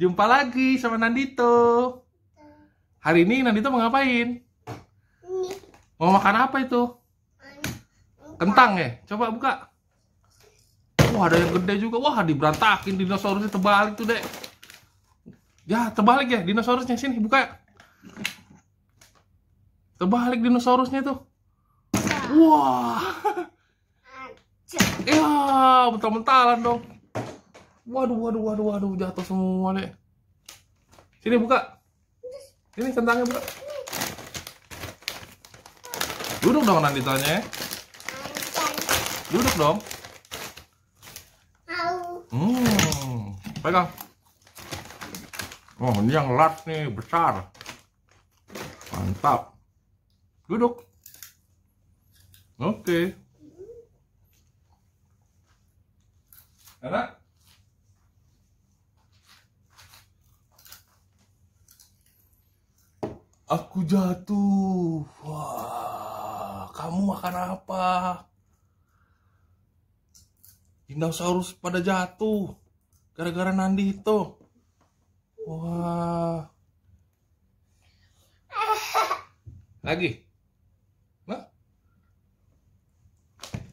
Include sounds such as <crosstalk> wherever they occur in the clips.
Jumpa lagi sama Nandito. Hari ini Nandito mau ngapain? Mau makan apa itu? Kentang ya? Coba buka. Wah, ada yang gede juga. Wah, diberantakin dinosaurusnya terbalik tuh, Dek. Ya, terbalik ya dinosaurusnya sini, buka. Terbalik dinosaurusnya tuh. Wah. Ya, mental-mentalan dong. Waduh, waduh, waduh, waduh, jatuh semua nih. Sini buka. Sini kentangnya buka. Duduk dong nanti tanya. Ya. Duduk dong. Hmm, pegang. Oh, ini yang lat nih, besar. Mantap. Duduk. Oke. Okay. Enak? Aku jatuh. Wah, kamu makan apa? Dinosaurus pada jatuh gara-gara Nandi itu. Wah. Lagi. Nah.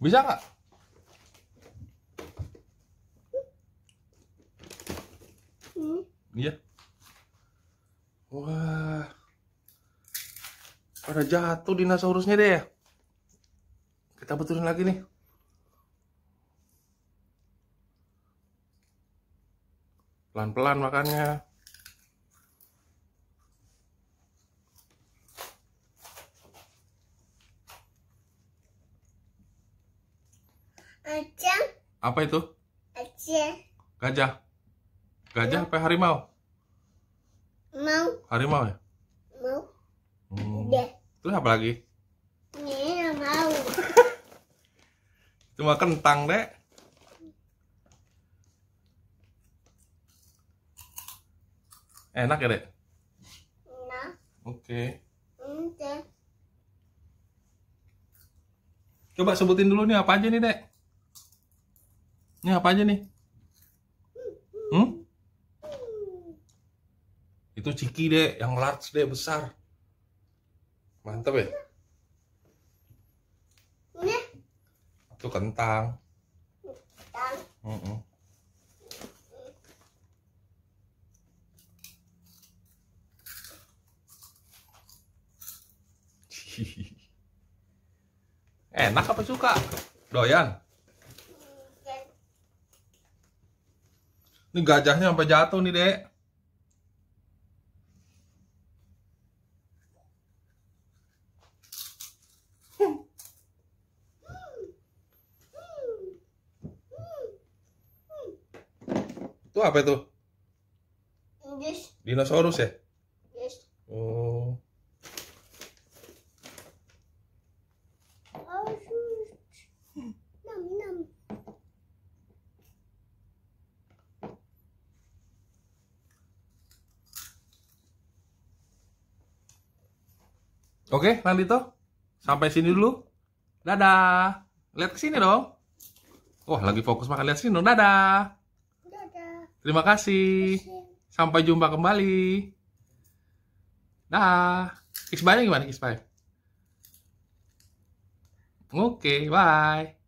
Bisa nggak? Iya. Wah. Pada jatuh dinosaurusnya deh. Kita betulin lagi nih. Pelan-pelan makannya. Gajah. Apa itu? Gajah. Gajah. Gajah apa harimau? Mau. Harimau ya? Mau. Hmm. Udah terus apa lagi ini yang mau <laughs> cuma kentang dek enak ya dek enak oke okay. okay. coba sebutin dulu nih apa aja nih dek ini apa aja nih hmm itu ciki dek yang large dek besar Mantap ya? Ini? Itu kentang. Kentang? Mm -mm. <laughs> Enak apa suka? Doyan? Ini gajahnya sampai jatuh nih, Dek. Itu apa itu? Yes. Dinosaurus ya? Yes. Oh. oh Oke, nanti tuh. Sampai sini dulu. Dadah. Lihat ke sini dong. Wah, lagi fokus makan lihat sini dong. Dadah. Terima kasih. Sampai jumpa kembali. Dah. bye gimana? inspire? Oke, okay, bye.